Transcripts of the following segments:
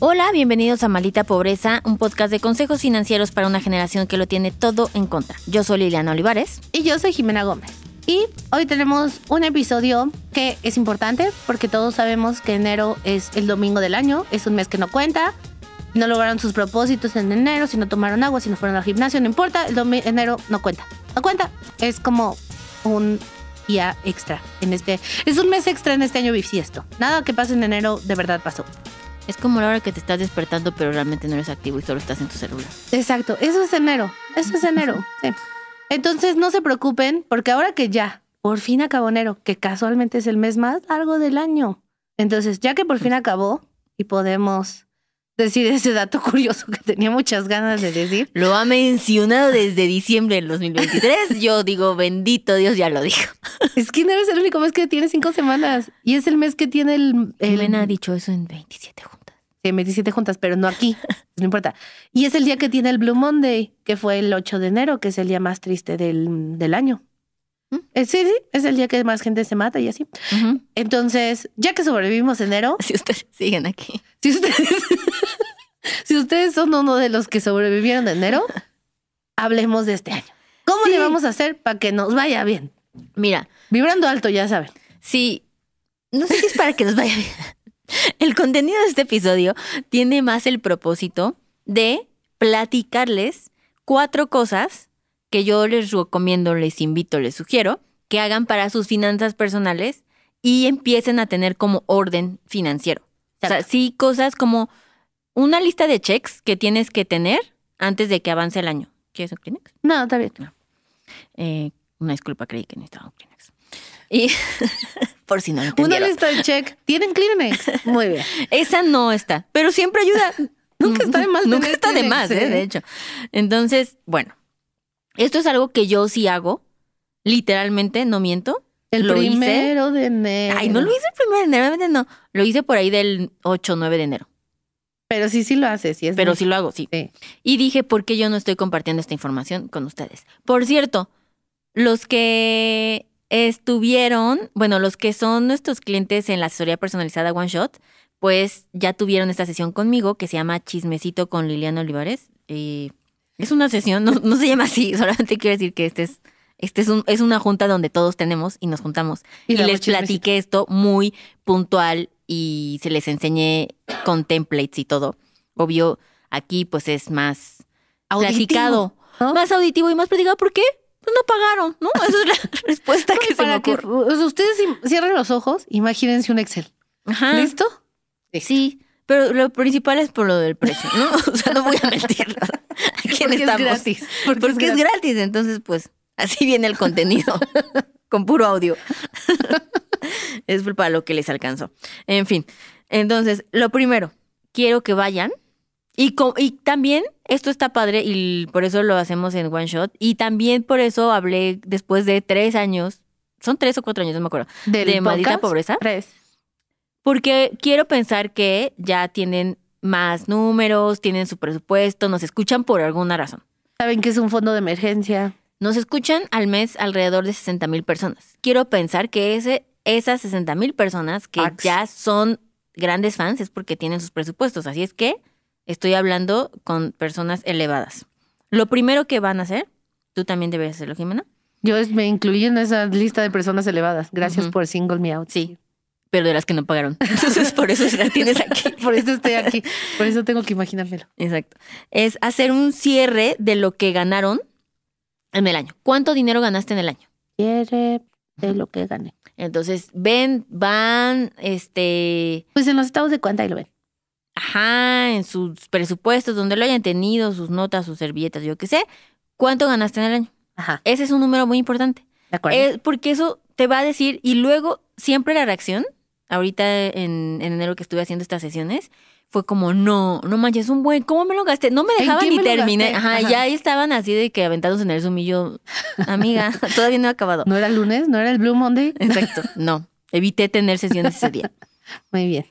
Hola, bienvenidos a Malita Pobreza, un podcast de consejos financieros para una generación que lo tiene todo en contra. Yo soy Liliana Olivares. Y yo soy Jimena Gómez. Y hoy tenemos un episodio que es importante porque todos sabemos que enero es el domingo del año, es un mes que no cuenta. No lograron sus propósitos en enero, si no tomaron agua, si no fueron al gimnasio, no importa, el enero no cuenta. No cuenta, es como un ya extra en este. Es un mes extra en este año bifiesto. Nada que pase en enero de verdad pasó. Es como la hora que te estás despertando, pero realmente no eres activo y solo estás en tu celular. Exacto, eso es enero. Eso es enero. Sí. Entonces no se preocupen, porque ahora que ya por fin acabó enero, que casualmente es el mes más largo del año. Entonces, ya que por fin pues acabó y podemos decir ese dato curioso que tenía muchas ganas de decir. Lo ha mencionado desde diciembre del 2023. Yo digo, bendito Dios, ya lo dijo. Es que no es el único mes que tiene cinco semanas. Y es el mes que tiene el... Elena ha dicho eso en 27 juntas. Sí, 27 juntas, pero no aquí. No importa. Y es el día que tiene el Blue Monday, que fue el 8 de enero, que es el día más triste del año. Eh, sí, sí, es el día que más gente se mata y así. Entonces, ya que sobrevivimos enero. Si ustedes siguen aquí. Si ustedes, son uno de los que sobrevivieron de enero, hablemos de este año. ¿Cómo le vamos a hacer para que nos vaya bien? Mira. Vibrando alto, ya saben. Sí. No sé si es para que nos vaya bien. El contenido de este episodio tiene más el propósito de platicarles cuatro cosas que yo les recomiendo, les invito, les sugiero que hagan para sus finanzas personales y empiecen a tener como orden financiero. O sea, sí cosas como una lista de cheques que tienes que tener antes de que avance el año. ¿Quieres un Kleenex? No, está bien. Eh, una disculpa, creí que necesitaba un Kleenex. Y por si no lo Una lista de check. ¿Tienen Kleenex? Muy bien. Esa no está, pero siempre ayuda. nunca está de más. Nunca está de más, ¿eh? ¿eh? de hecho. Entonces, bueno, esto es algo que yo sí hago, literalmente, no miento. El primero de enero. Ay, no lo hice el primero de enero, no. Lo hice por ahí del 8 o 9 de enero. Pero sí, sí lo hace, sí es. Pero sí lo hago, sí. Y dije, ¿por qué yo no estoy compartiendo esta información con ustedes? Por cierto, los que estuvieron, bueno, los que son nuestros clientes en la asesoría personalizada One Shot, pues ya tuvieron esta sesión conmigo que se llama Chismecito con Liliana Olivares. Y eh, es una sesión, no, se llama así, solamente quiero decir que este es, este es, un, es una junta donde todos tenemos y nos juntamos. Y, les platiqué esto muy puntual y se les enseñé con templates y todo. Obvio, aquí pues es más auditivo, más auditivo y más platicado. ¿Por qué? Pues no pagaron, ¿no? Esa es la respuesta que para Que, ustedes cierren los ojos, imagínense un Excel. Ajá. ¿Listo? Sí. Pero lo principal es por lo del precio, ¿no? O sea, no voy a mentir. ¿A quién porque estamos? Es gratis. Porque, es, gratis. Entonces, pues, así viene el contenido. Con puro audio. es para lo que les alcanzó. En fin. Entonces, lo primero, quiero que vayan. Y, y también, esto está padre y por eso lo hacemos en One Shot. Y también por eso hablé después de tres años, son tres o cuatro años, no me acuerdo, de maldita pobreza. Tres porque quiero pensar que ya tienen más números, tienen su presupuesto, nos escuchan por alguna razón. Saben que es un fondo de emergencia. Nos escuchan al mes alrededor de 60 mil personas. Quiero pensar que ese, esas 60 mil personas que ya son grandes fans es porque tienen sus presupuestos. Así es que estoy hablando con personas elevadas. Lo primero que van a hacer, tú también debes hacerlo, Jimena. Yo me incluí en esa lista de personas elevadas. Gracias por Single Me Out. Sí pero de las que no pagaron. Entonces, por eso la tienes aquí. por eso estoy aquí. Por eso tengo que imaginármelo. Exacto. Es hacer un cierre de lo que ganaron en el año. ¿Cuánto dinero ganaste en el año? Cierre de lo que gané. Entonces, ven, van, este. Pues en los estados de cuenta y lo ven. Ajá, en sus presupuestos, donde lo hayan tenido, sus notas, sus servilletas, yo qué sé. ¿Cuánto ganaste en el año? Ajá. Ese es un número muy importante. De acuerdo. porque eso te va a decir, y luego siempre la reacción ahorita en, enero que estuve haciendo estas sesiones, fue como, no, no manches, un buen, ¿cómo me lo gasté? No me dejaban ni terminé. Ajá, ya estaban así de que aventados en el zumillo. Amiga, todavía no he acabado. ¿No era lunes? ¿No era el Blue Monday? Exacto, no. Evité tener sesiones ese día. Muy bien.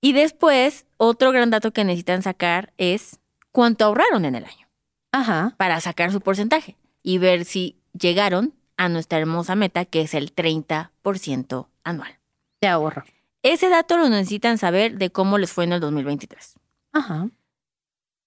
Y después, otro gran dato que necesitan sacar es cuánto ahorraron en el año. Ajá. Para sacar su porcentaje y ver si llegaron a nuestra hermosa meta, que es el 30% anual. De ahorro. Ese dato lo necesitan saber de cómo les fue en el 2023. Ajá.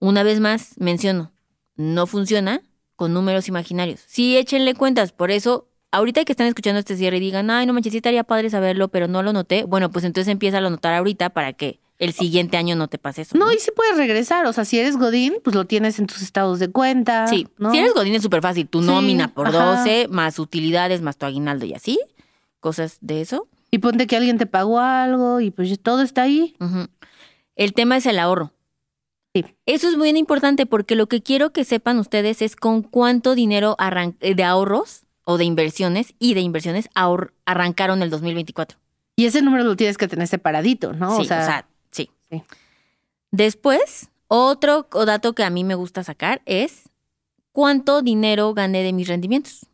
Una vez más, menciono, no funciona con números imaginarios. Sí, échenle cuentas. Por eso, ahorita que están escuchando este cierre y digan, ay, no manches, sí estaría padre saberlo, pero no lo noté. Bueno, pues entonces empieza a lo notar ahorita para que el siguiente año no te pase eso. No, y si puedes regresar. O sea, si eres Godín, pues lo tienes en tus estados de cuenta. Sí. Si eres Godín es súper fácil. Tu nómina por 12, más utilidades, más tu aguinaldo y así. Cosas de eso. Y ponte que alguien te pagó algo y pues todo está ahí. El tema es el ahorro. Sí. Eso es muy importante porque lo que quiero que sepan ustedes es con cuánto dinero eh, de ahorros o de inversiones y de inversiones arrancaron el 2024. Y ese número lo tienes que tener separadito, ¿no? Sí, o sea, sí. sí. Después, otro dato que a mí me gusta sacar es cuánto dinero gané de mis rendimientos.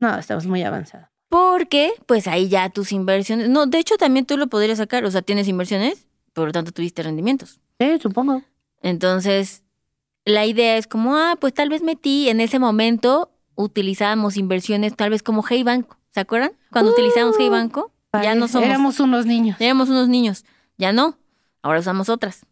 No, estamos muy avanzados. Porque, pues ahí ya tus inversiones. No, de hecho, también tú lo podrías sacar. O sea, tienes inversiones, por lo tanto tuviste rendimientos. Sí, supongo. Entonces, la idea es como, ah, pues tal vez metí en ese momento utilizábamos inversiones tal vez como Hey Banco, ¿se acuerdan? Cuando utilizábamos Hey uh, Banco, ya no somos éramos unos niños. Éramos unos niños, ya no. Ahora usamos otras.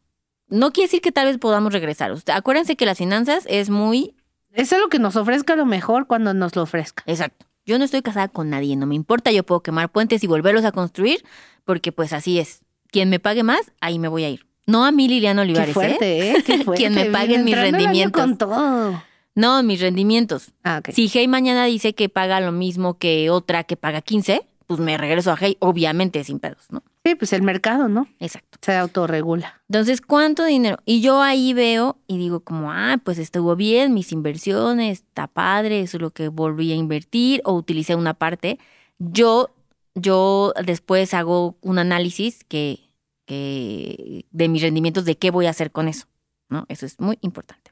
No quiere decir que tal vez podamos regresar. Acuérdense que las finanzas es muy es lo que nos ofrezca lo mejor cuando nos lo ofrezca. Exacto. Yo no estoy casada con nadie, no me importa, yo puedo quemar puentes y volverlos a construir, porque pues así es. Quien me pague más, ahí me voy a ir. No a mí, Liliana Olivares. Qué ¿eh? fuerte, ¿eh? Quien me paguen mis rendimientos. Con todo. No, mis rendimientos. Ah, si Hey mañana dice que paga lo mismo que otra que paga 15, pues me regreso a Hey, obviamente sin pedos, ¿no? Sí, pues el mercado, ¿no? Exacto. Se autorregula. Entonces, ¿cuánto dinero? Y yo ahí veo y digo como, ah, pues estuvo bien, mis inversiones, está padre, eso es lo que volví a invertir o utilicé una parte. Yo, yo después hago un análisis que, de mis rendimientos, de qué voy a hacer con eso, ¿no? Eso es muy importante.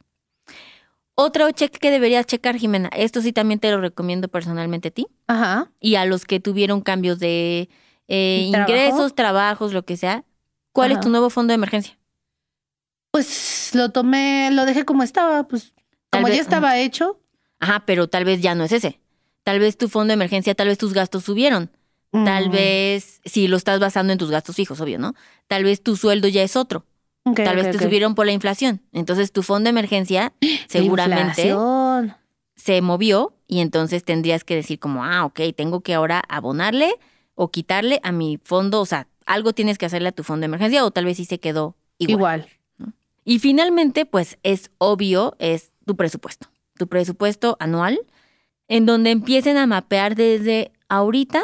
Otro cheque que deberías checar, Jimena, esto sí también te lo recomiendo personalmente a ti. Ajá. Y a los que tuvieron cambios de eh, ingresos, trabajos, lo que sea, ¿cuál es tu nuevo fondo de emergencia? Pues lo tomé, lo dejé como estaba, pues como ya estaba hecho. Ajá, pero tal vez ya no es ese. Tal vez tu fondo de emergencia, tal vez tus gastos subieron. Tal mm. vez, si lo estás basando en tus gastos fijos, obvio, ¿no? Tal vez tu sueldo ya es otro. tal vez te subieron por la inflación. Entonces tu fondo de emergencia seguramente se movió y entonces tendrías que decir como, ah, ok, tengo que ahora abonarle o quitarle a mi fondo, o sea, algo tienes que hacerle a tu fondo de emergencia o tal vez sí se quedó igual. igual. Y finalmente, pues es obvio, es tu presupuesto, tu presupuesto anual, en donde empiecen a mapear desde ahorita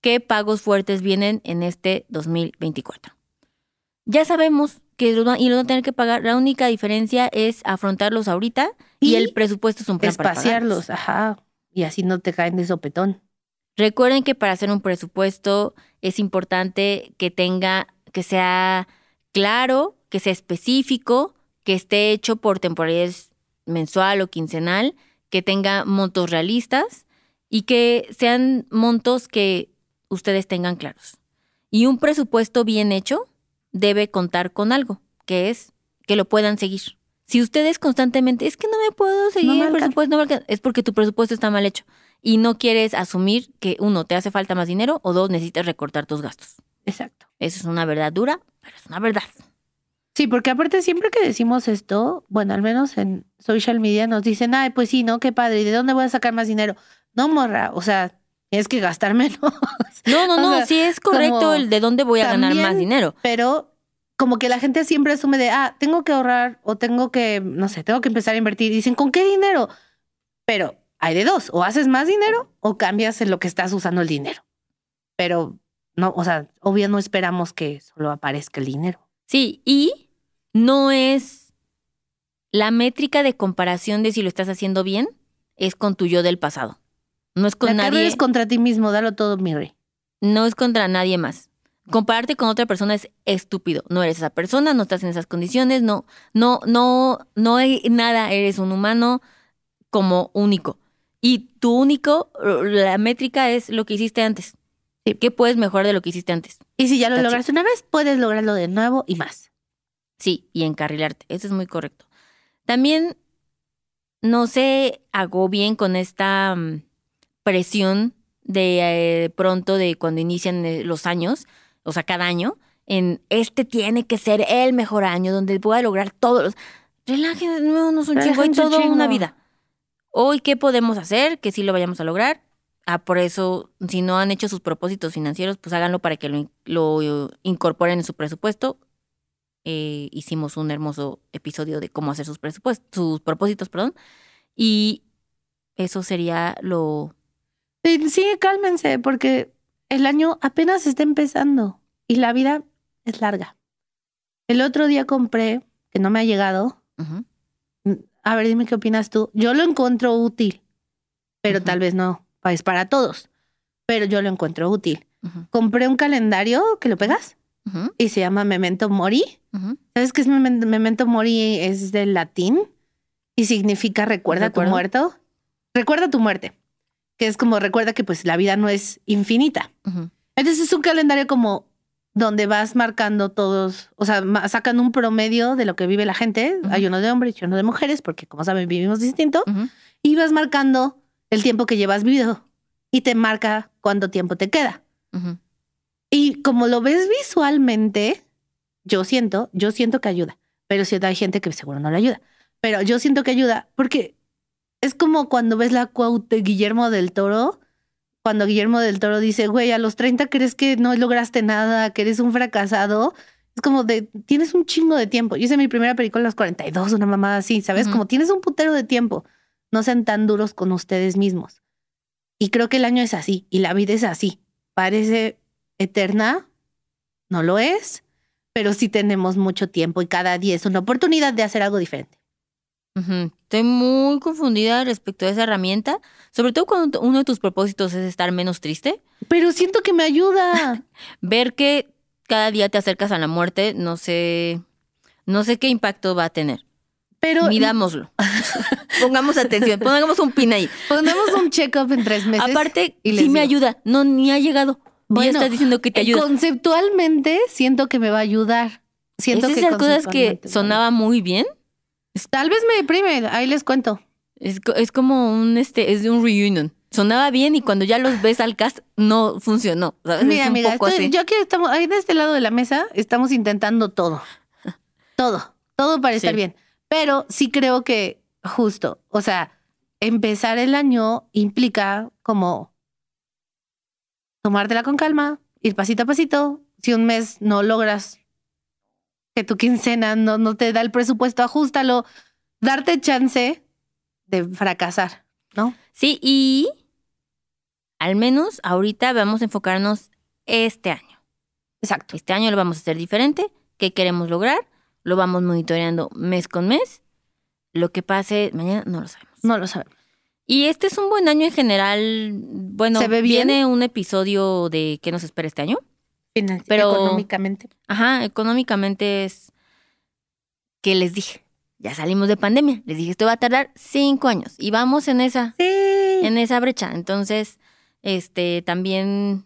qué pagos fuertes vienen en este 2024. Ya sabemos que lo van a tener que pagar, la única diferencia es afrontarlos ahorita y, el presupuesto es un plan espaciarlos, para ajá, y así no te caen de sopetón. Recuerden que para hacer un presupuesto es importante que tenga, que sea claro, que sea específico, que esté hecho por temporalidad mensual o quincenal, que tenga montos realistas y que sean montos que ustedes tengan claros. Y un presupuesto bien hecho debe contar con algo, que es que lo puedan seguir. Si ustedes constantemente, es que no me puedo seguir el presupuesto, es porque tu presupuesto está mal hecho y no quieres asumir que uno, te hace falta más dinero o dos, necesitas recortar tus gastos. Exacto. Eso es una verdad dura, pero es una verdad. Sí, porque aparte siempre que decimos esto, bueno, al menos en social media nos dicen, ay, pues sí, ¿no? Qué padre, ¿y de dónde voy a sacar más dinero? No, morra, o sea, tienes que gastar menos. No, no, no, sí es correcto el de dónde voy a ganar más dinero. Pero como que la gente siempre asume de, ah, tengo que ahorrar o tengo que, no sé, tengo que empezar a invertir. dicen, ¿con qué dinero? Pero hay de dos, o haces más dinero o cambias en lo que estás usando el dinero. Pero no, o sea, obvio no esperamos que solo aparezca el dinero. Sí, y no es la métrica de comparación de si lo estás haciendo bien, es con tu yo del pasado. No es con la nadie. es contra ti mismo, dalo todo, mi rey. No es contra nadie más. Compararte con otra persona es estúpido. No eres esa persona, no estás en esas condiciones, no, no, no, no hay nada. Eres un humano como único y tu único, la métrica es lo que hiciste antes. ¿Qué puedes mejorar de lo que hiciste antes? Y si ya lo lograste una vez, puedes lograrlo de nuevo y más. Sí, y encarrilarte. Eso es muy correcto. También no se bien con esta mm, presión de eh, pronto de cuando inician eh, los años, o sea, cada año, en este tiene que ser el mejor año donde pueda lograr todos los... Relájense, no, es un chingo, en toda una vida. Hoy, ¿qué podemos hacer? Que sí lo vayamos a lograr. Ah, por eso, si no han hecho sus propósitos financieros, pues háganlo para que lo, incorporen en su presupuesto. Eh, hicimos un hermoso episodio de cómo hacer sus presupuestos, sus propósitos, perdón. Y eso sería lo. Sí, cálmense, porque el año apenas está empezando y la vida es larga. El otro día compré, que no me ha llegado, a ver, dime qué opinas tú. Yo lo encuentro útil, pero tal vez no es pues, para todos, pero yo lo encuentro útil. Compré un calendario que lo pegas y se llama Memento Mori. ¿Sabes qué es Memento Mori? Es del latín y significa recuerda tu muerto. Recuerda tu muerte, que es como recuerda que pues la vida no es infinita. Entonces es un calendario como donde vas marcando todos, o sea, sacan un promedio de lo que vive la gente. Hay uno de hombres y uno de mujeres, porque como saben, vivimos distinto. Y vas marcando el tiempo que llevas vivido y te marca cuánto tiempo te queda. Y como lo ves visualmente, yo siento, yo siento que ayuda, pero si hay gente que seguro no le ayuda, pero yo siento que ayuda porque es como cuando ves la cuau de Guillermo del Toro cuando Guillermo del Toro dice, güey, a los 30 crees que no lograste nada, que eres un fracasado. Es como de, tienes un chingo de tiempo. Yo hice mi primera película a los 42, una mamada así, ¿sabes? Como tienes un putero de tiempo. No sean tan duros con ustedes mismos. Y creo que el año es así y la vida es así. Parece eterna, no lo es, pero sí tenemos mucho tiempo y cada día es una oportunidad de hacer algo diferente. Estoy muy confundida respecto a esa herramienta, sobre todo cuando uno de tus propósitos es estar menos triste. Pero siento que me ayuda. Ver que cada día te acercas a la muerte, no sé, no sé qué impacto va a tener. Pero midámoslo. Pongamos atención, pongamos un pin ahí. Pongamos un check-up en tres meses. Aparte, sí me ayuda. No, ni ha llegado. Bueno, ya estás diciendo que te ayuda. Conceptualmente siento que me va a ayudar. Siento ¿Es que esas cosas que sonaba muy bien Tal vez me deprime, ahí les cuento. Es, es como un, este, es de un reunion. Sonaba bien y cuando ya los ves al cast no funcionó. ¿sabes? Mira, un mira, yo aquí estamos, ahí de este lado de la mesa estamos intentando todo. Todo, todo para estar bien. Pero sí creo que justo, o sea, empezar el año implica como tomártela con calma, ir pasito a pasito. Si un mes no logras que tu quincena no, no te da el presupuesto, ajustalo, darte chance de fracasar, ¿no? Sí, y al menos ahorita vamos a enfocarnos este año. Exacto. Este año lo vamos a hacer diferente, qué queremos lograr, lo vamos monitoreando mes con mes. Lo que pase mañana no lo sabemos. No lo sabemos. Y este es un buen año en general. Bueno, ¿Se viene un episodio de qué nos espera este año pero económicamente. Ajá, económicamente es que les dije, ya salimos de pandemia, les dije, esto va a tardar cinco años y vamos en esa, en esa brecha. Entonces, este, también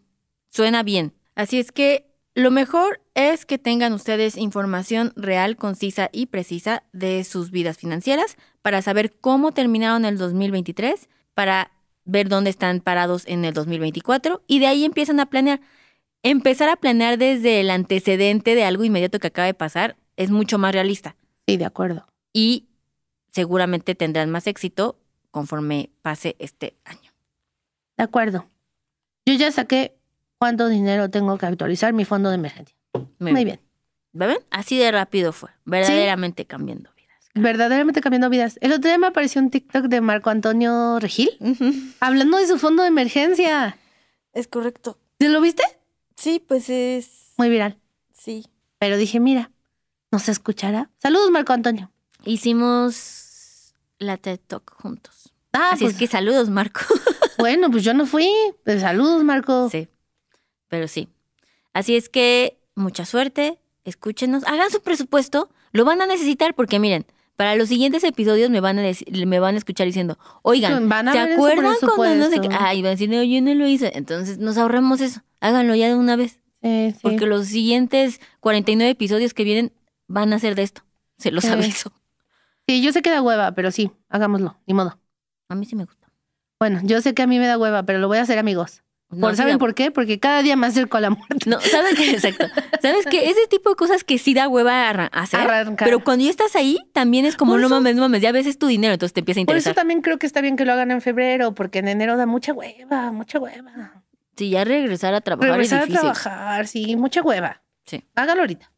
suena bien. Así es que lo mejor es que tengan ustedes información real, concisa y precisa de sus vidas financieras para saber cómo terminaron el 2023, para ver dónde están parados en el 2024 y de ahí empiezan a planear empezar a planear desde el antecedente de algo inmediato que acaba de pasar es mucho más realista. Sí, de acuerdo. Y seguramente tendrán más éxito conforme pase este año. De acuerdo. Yo ya saqué cuánto dinero tengo que actualizar mi fondo de emergencia. Muy, bien. ¿Ven? Así de rápido fue. Verdaderamente cambiando vidas. Verdaderamente cambiando vidas. El otro día me apareció un TikTok de Marco Antonio Regil hablando de su fondo de emergencia. Es correcto. ¿Te lo viste? Sí, pues es. Muy viral. Sí. Pero dije, mira, ¿nos escuchará? Saludos, Marco Antonio. Hicimos la TED Talk juntos. Ah, Así pues, es que saludos, Marco. bueno, pues yo no fui. Pues saludos, Marco. Sí. Pero sí. Así es que mucha suerte. Escúchenos. Hagan su presupuesto. Lo van a necesitar porque miren, para los siguientes episodios me van a me van a escuchar diciendo, oigan, ¿se acuerdan cuando no sé Ay, van a decir, yo no lo hice. Entonces nos ahorramos eso. Háganlo ya de una vez. Porque los siguientes 49 episodios que vienen van a ser de esto. Se los aviso. Sí, yo sé que da hueva, pero sí, hagámoslo. Ni modo. A mí sí me gusta. Bueno, yo sé que a mí me da hueva, pero lo voy a hacer, amigos. ¿Saben por qué? Porque cada día más cerca a la muerte. No, ¿sabes qué? Exacto. ¿Sabes qué? Ese tipo de cosas que sí da hueva a hacer. Pero cuando ya estás ahí, también es como, no mames, no mames, ya ves es tu dinero, entonces te empieza a interesar. Por eso también creo que está bien que lo hagan en febrero, porque en enero da mucha hueva, mucha hueva. Sí, ya regresar a trabajar es difícil. Regresar a trabajar, sí, mucha hueva. Sí. Hágalo ahorita.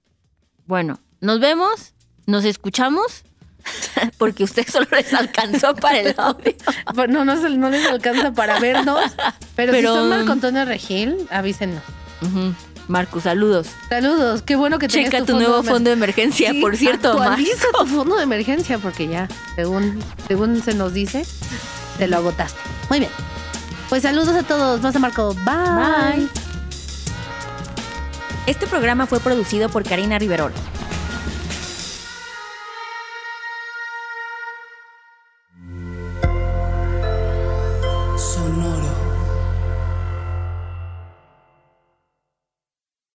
Bueno, nos vemos, nos escuchamos porque usted solo les alcanzó para el audio. Pues, no, no, no les alcanza para vernos. Pero, si son Marco um, Antonio Regil, avísenos. Marco, saludos. Saludos, qué bueno que Checa tu, nuevo fondo de emergencia, por cierto. Actualiza tu fondo de emergencia porque ya, según, según se nos dice, te lo agotaste. Muy bien. Pues saludos a todos. Más a Marco. Bye. Este programa fue producido por Karina Riverol.